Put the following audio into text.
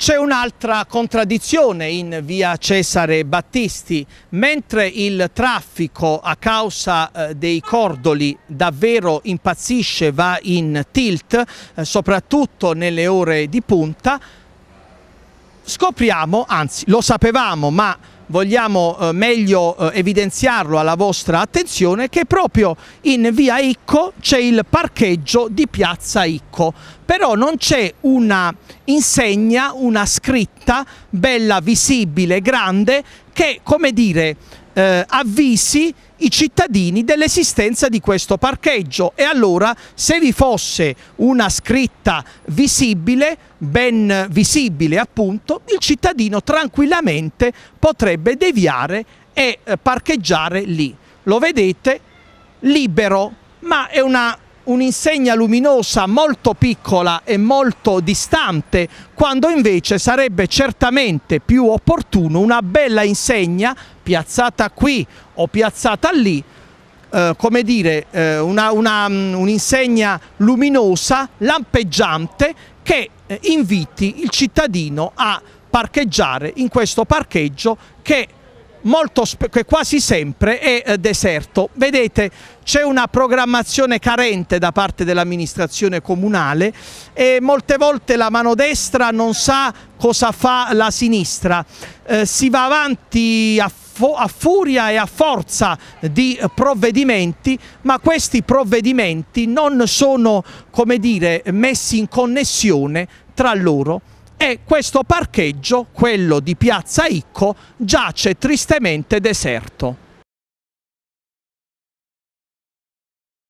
C'è un'altra contraddizione in via Cesare Battisti, mentre il traffico a causa eh, dei cordoli davvero impazzisce, va in tilt, eh, soprattutto nelle ore di punta, scopriamo, anzi lo sapevamo ma vogliamo eh, meglio eh, evidenziarlo alla vostra attenzione che proprio in via Icco c'è il parcheggio di piazza Icco però non c'è una insegna, una scritta bella visibile, grande che come dire eh, avvisi i cittadini dell'esistenza di questo parcheggio e allora se vi fosse una scritta visibile, ben visibile appunto, il cittadino tranquillamente potrebbe deviare e eh, parcheggiare lì. Lo vedete? Libero, ma è una un'insegna luminosa molto piccola e molto distante, quando invece sarebbe certamente più opportuno una bella insegna piazzata qui o piazzata lì, eh, come dire, eh, mm, un'insegna un luminosa, lampeggiante, che eh, inviti il cittadino a parcheggiare in questo parcheggio che molto che quasi sempre è eh, deserto. Vedete, c'è una programmazione carente da parte dell'amministrazione comunale e molte volte la mano destra non sa cosa fa la sinistra. Eh, si va avanti a a furia e a forza di provvedimenti, ma questi provvedimenti non sono, come dire, messi in connessione tra loro e questo parcheggio, quello di Piazza Icco, giace tristemente deserto.